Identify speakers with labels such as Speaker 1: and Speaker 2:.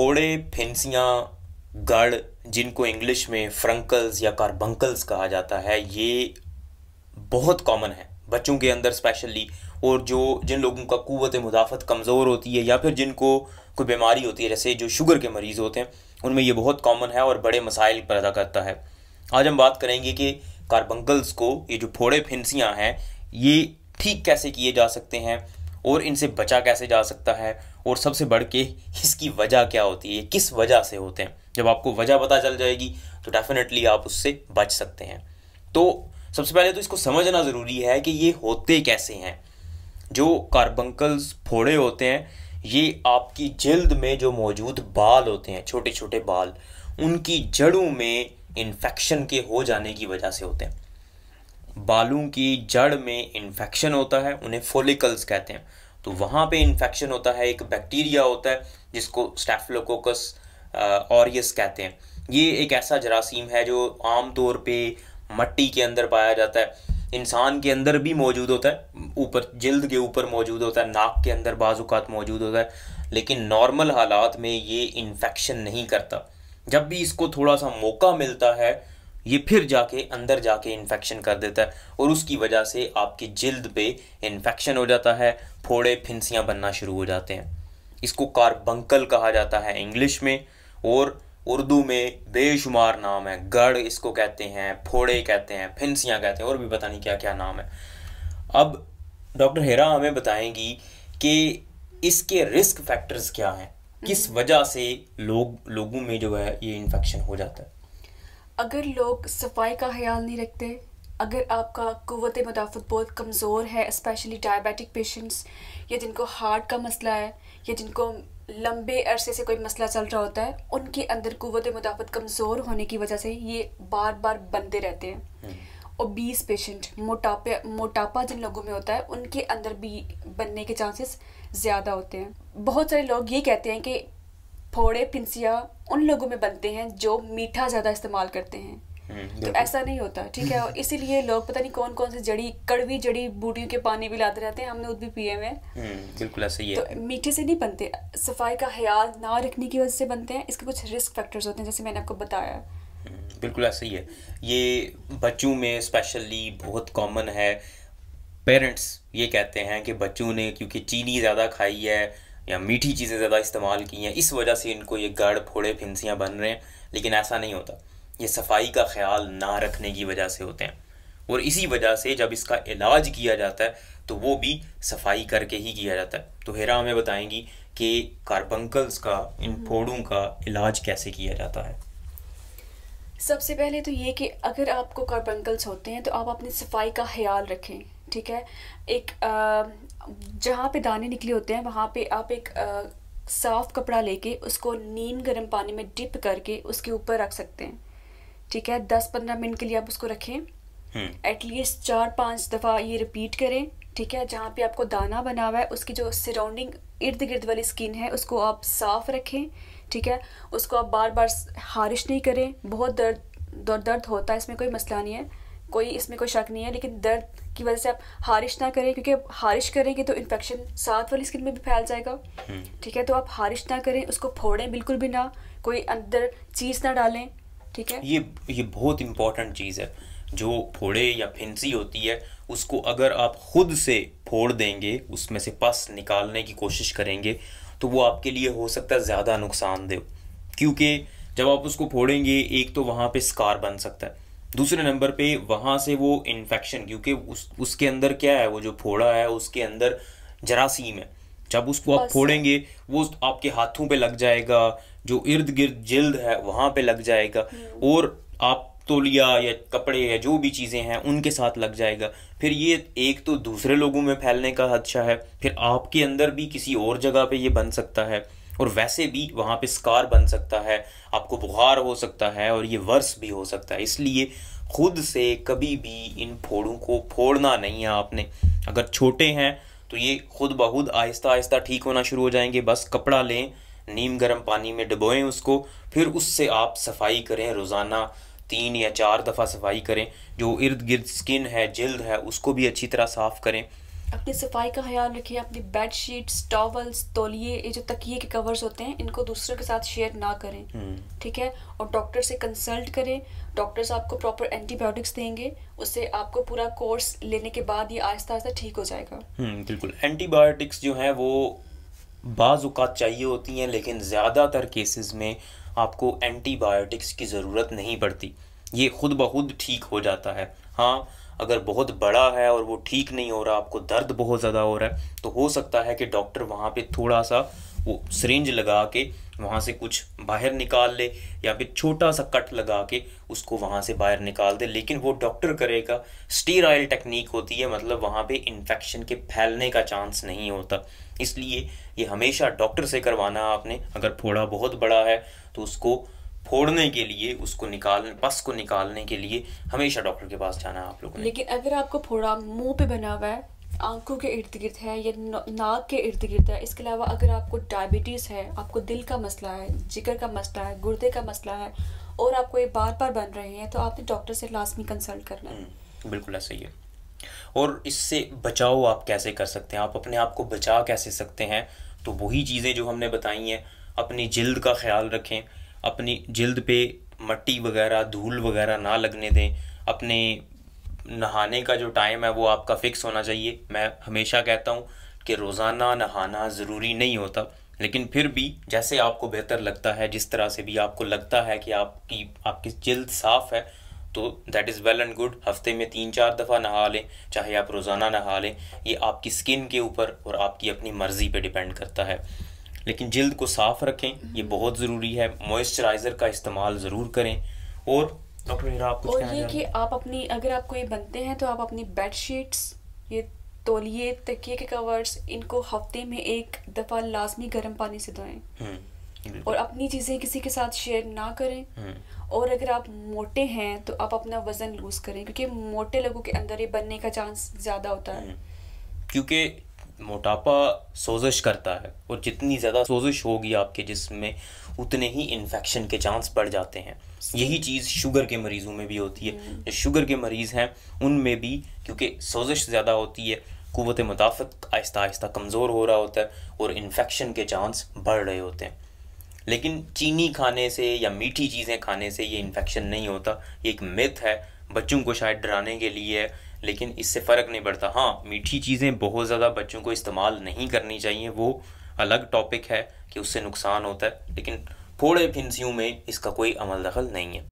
Speaker 1: फोड़े फिंसियाँ गढ़ जिनको इंग्लिश में फ्रंकल्स या कारबंकल्स कहा जाता है ये बहुत कॉमन है बच्चों के अंदर स्पेशली और जो जिन लोगों का कुत मुदाफ़त कमज़ोर होती है या फिर जिनको कोई बीमारी होती है जैसे जो शुगर के मरीज़ होते हैं उनमें ये बहुत कॉमन है और बड़े मसाइल पैदा करता है आज हम बात करेंगे कि कार्बंकल्स को ये जो फोड़े फिंसियाँ हैं ये ठीक कैसे किए जा सकते हैं और इनसे बचा कैसे जा सकता है और सबसे बढ़ के इसकी वजह क्या होती है किस वजह से होते हैं जब आपको वजह पता चल जाएगी तो डेफिनेटली आप उससे बच सकते हैं तो सबसे पहले तो इसको समझना ज़रूरी है कि ये होते कैसे हैं जो कार्बंकल्स फोड़े होते हैं ये आपकी जल्द में जो मौजूद बाल होते हैं छोटे छोटे बाल उनकी जड़ों में इन्फेक्शन के हो जाने की वजह से होते हैं बालों की जड़ में इन्फेक्शन होता है उन्हें फोलिकल्स कहते हैं तो वहाँ पे इन्फेक्शन होता है एक बैक्टीरिया होता है जिसको स्टेफलोकोकस ऑरियस uh, कहते हैं ये एक ऐसा जरासीम है जो आमतौर पे मट्टी के अंदर पाया जाता है इंसान के अंदर भी मौजूद होता है ऊपर जल्द के ऊपर मौजूद होता है नाक के अंदर बाजूकात मौजूद होता है लेकिन नॉर्मल हालात में ये इन्फेक्शन नहीं करता जब भी इसको थोड़ा सा मौका मिलता है ये फिर जाके अंदर जाके इन्फेक्शन कर देता है और उसकी वजह से आपकी जिल्द पे इन्फेक्शन हो जाता है फोड़े फिंसियाँ बनना शुरू हो जाते हैं इसको कार्बंकल कहा जाता है इंग्लिश में और उर्दू में बेशुमार नाम है गढ़ इसको कहते हैं फोड़े कहते हैं फिंसियाँ कहते हैं और भी पता नहीं क्या क्या नाम है अब डॉक्टर हेरा हमें बताएंगी कि इसके रिस्क फैक्टर्स क्या हैं किस वजह से लोग लोगों में जो है ये इन्फेक्शन हो जाता है
Speaker 2: अगर लोग सफाई का ख्याल नहीं रखते अगर आपका कुत मुदाफत बहुत कमज़ोर है स्पेशली डायबिटिक पेशेंट्स या जिनको हार्ट का मसला है या जिनको लंबे अरसे से कोई मसला चल रहा होता है उनके अंदर कुत मुदाफत कमज़ोर होने की वजह से ये बार बार बनते रहते हैं ओबीस हम्म। पेशेंट मोटापे मोटापा जिन लोगों में होता है उनके अंदर भी बनने के चांसेस ज़्यादा होते हैं बहुत सारे लोग ये कहते हैं कि फोड़े पिंसिया उन लोगों में बनते हैं जो मीठा ज़्यादा इस्तेमाल करते हैं हम्म, तो ऐसा नहीं होता ठीक है इसीलिए लोग पता नहीं कौन कौन से जड़ी कड़वी जड़ी बूटियों के पानी भी लाते रहते हैं हमने उद भी पिए हुए
Speaker 1: हम्म, बिल्कुल ऐसे ही है तो
Speaker 2: मीठे से नहीं बनते सफाई का ख्याल ना रखने की वजह से बनते हैं इसके कुछ रिस्क फैक्टर्स होते हैं जैसे मैंने आपको बताया हम्म,
Speaker 1: बिल्कुल ऐसा ही है ये बच्चों में स्पेशली बहुत कॉमन है पेरेंट्स ये कहते हैं कि बच्चों ने क्योंकि चीनी ज़्यादा खाई है या मीठी चीज़ें ज़्यादा इस्तेमाल की हैं इस वजह से इनको ये गढ़ फोड़े फिंसियाँ बन रहे हैं लेकिन ऐसा नहीं होता ये सफाई का ख्याल ना रखने की वजह से होते हैं और इसी वजह से जब इसका इलाज किया जाता है तो वो भी सफाई करके ही किया जाता है तो हेरा हमें बताएंगी कि कार्बंकल्स का इन हम्म। फोड़ों का इलाज कैसे किया जाता है
Speaker 2: सबसे पहले तो ये कि अगर आपको कार्बंकल्स होते हैं तो आप अपनी सफाई का ख्याल रखें ठीक है एक आ, जहाँ पे दाने निकले होते हैं वहाँ पे आप एक साफ़ कपड़ा लेके उसको नीम गर्म पानी में डिप करके उसके ऊपर रख सकते हैं ठीक है दस पंद्रह मिनट के लिए आप उसको रखें हम्म। एटलीस्ट चार पाँच दफ़ा ये रिपीट करें ठीक है जहाँ पे आपको दाना बना हुआ है उसकी जो सराउंडिंग इर्द गिर्द वाली स्किन है उसको आप साफ़ रखें ठीक है उसको आप बार बार हारिश नहीं करें बहुत दर्द दर्द होता है इसमें कोई मसला नहीं है कोई इसमें कोई शक नहीं है लेकिन दर्द की वजह से आप हारिश ना करें क्योंकि हारिश करेंगे तो इन्फेक्शन साथ वाली स्किन में भी फैल जाएगा हम्म। ठीक है तो आप हारिश ना करें उसको फोड़ें बिल्कुल भी ना कोई अंदर चीज़ ना डालें ठीक है ये
Speaker 1: ये बहुत इंपॉर्टेंट चीज़ है जो फोड़े या फिंसी होती है उसको अगर आप खुद से फोड़ देंगे उसमें से पस निकालने की कोशिश करेंगे तो वो आपके लिए हो सकता है ज़्यादा नुकसानदेह क्योंकि जब आप उसको फोड़ेंगे एक तो वहाँ पे स्कार बन सकता है दूसरे नंबर पे वहाँ से वो इन्फेक्शन क्योंकि उस उसके अंदर क्या है वो जो फोड़ा है उसके अंदर जरासीम है जब उसको आप फोड़ेंगे वो आपके हाथों पे लग जाएगा जो इर्द गिर्द जल्द है वहाँ पे लग जाएगा हम्म। और आप तोलिया या कपड़े या जो भी चीज़ें हैं उनके साथ लग जाएगा फिर ये एक तो दूसरे लोगों में फैलने का खदशा है फिर आपके अंदर भी किसी और जगह पे ये बन सकता है और वैसे भी वहाँ पे स्कार बन सकता है आपको बुखार हो सकता है और ये वर्स भी हो सकता है इसलिए खुद से कभी भी इन फोड़ों को फोड़ना नहीं है आपने अगर छोटे हैं तो ये खुद बहुत आहिस्ता आहिस्ता ठीक होना शुरू हो जाएंगे बस कपड़ा लें नीम गर्म पानी में डुबोएं उसको फिर उससे आप सफाई करें रोज़ाना तीन या चार दफ़ा सफाई करें जो इर्द गिर्द स्किन है जल्द है उसको भी अच्छी तरह साफ़ करें
Speaker 2: अपनी सफाई का ख्याल रखिए अपनी बेड शीट्स टॉवल्स तोलिए ये जो तकिए के कवर्स होते हैं इनको दूसरों के साथ शेयर ना करें हम्म। ठीक है और डॉक्टर से कंसल्ट करें डॉक्टर्स आपको प्रॉपर एंटीबायोटिक्स देंगे उससे आपको पूरा कोर्स लेने के बाद ये आहिस्ता आहिस्ता ठीक हो जाएगा
Speaker 1: हम्म, बिल्कुल एंटीबायोटिक्स जो हैं वो बाज़ात चाहिए होती हैं लेकिन ज़्यादातर केसेस में आपको एंटीबायोटिक्स की ज़रूरत नहीं पड़ती ये खुद ब खुद ठीक हो जाता है हाँ अगर बहुत बड़ा है और वो ठीक नहीं हो रहा आपको दर्द बहुत ज़्यादा हो रहा है तो हो सकता है कि डॉक्टर वहाँ पे थोड़ा सा वो सरेंज लगा के वहाँ से कुछ बाहर निकाल ले या फिर छोटा सा कट लगा के उसको वहाँ से बाहर निकाल दे लेकिन वो डॉक्टर करेगा स्टीराइल टेक्निक होती है मतलब वहाँ पे इन्फेक्शन के फैलने का चांस नहीं होता इसलिए ये हमेशा डॉक्टर से करवाना आपने अगर फोड़ा बहुत बड़ा है तो उसको फोड़ने के लिए उसको निकाल पस को निकालने के लिए हमेशा डॉक्टर के पास जाना है आप लोगों ने
Speaker 2: लेकिन अगर आपको फोड़ा मुंह पे बना हुआ है आंखों के इर्द गिर्द है या नाक के इर्द गिर्द है इसके अलावा अगर आपको डायबिटीज़ है आपको दिल का मसला है जिगर का मसला है गुर्दे का मसला है और आपको ये बार बार बन रहे हैं तो आपने डॉक्टर से लाजमी कंसल्ट करना है हम्म,
Speaker 1: बिल्कुल ऐसा ही है और इससे बचाव आप कैसे कर सकते हैं आप अपने आप को बचा कैसे सकते हैं तो वही चीज़ें जो हमने बताई हैं अपनी जिल्द का ख्याल रखें अपनी जल्द पे मट्टी वगैरह धूल वगैरह ना लगने दें अपने नहाने का जो टाइम है वो आपका फ़िक्स होना चाहिए मैं हमेशा कहता हूँ कि रोज़ाना नहाना ज़रूरी नहीं होता लेकिन फिर भी जैसे आपको बेहतर लगता है जिस तरह से भी आपको लगता है कि आपकी आपकी जल्द साफ़ है तो that is well and good हफ्ते में तीन चार दफ़ा नहा लें चाहे आप रोज़ाना नहा लें ये आपकी स्किन के ऊपर और आपकी अपनी मर्ज़ी पे डिपेंड करता है लेकिन जल्द को साफ़ रखें ये बहुत ज़रूरी है मॉइस्चराइज़र का इस्तेमाल ज़रूर करें और डॉक्टर हिरा आप कुछ और ये कि
Speaker 2: आप अपनी अगर आपको ये बनते हैं तो आप अपनी बेड शीट्स ये तोलिए तकिए के कवर्स इनको हफ्ते में एक दफ़ा लाजमी गर्म पानी से धोएं हम्म, और अपनी चीज़ें किसी के साथ शेयर ना करें हम्म। और अगर आप मोटे हैं तो आप अपना वज़न लूज़ करें क्योंकि मोटे लोगों के अंदर ये बनने का चांस ज़्यादा होता है हम्म।
Speaker 1: क्योंकि मोटापा सोजिश करता है और जितनी ज़्यादा सोजिश होगी आपके जिसम में उतने ही इन्फेक्शन के चांस बढ़ जाते हैं यही चीज़ शुगर के मरीज़ों में भी होती है हम्म। जो शुगर के मरीज़ हैं उनमें भी क्योंकि सोजिश ज़्यादा होती है क़वत मुदाफ़त आहिस्ता आहिस्ता कमज़ोर हो रहा होता है और इन्फेक्शन के चांस बढ़ रहे होते हैं लेकिन चीनी खाने से या मीठी चीज़ें खाने से ये इन्फेक्शन नहीं होता ये एक मिथ है बच्चों को शायद डराने के लिए लेकिन इससे फ़र्क नहीं पड़ता हाँ मीठी चीज़ें बहुत ज़्यादा बच्चों को इस्तेमाल नहीं करनी चाहिए वो अलग टॉपिक है कि उससे नुकसान होता है लेकिन थोड़े फिनसियों में इसका कोई अमल दखल नहीं है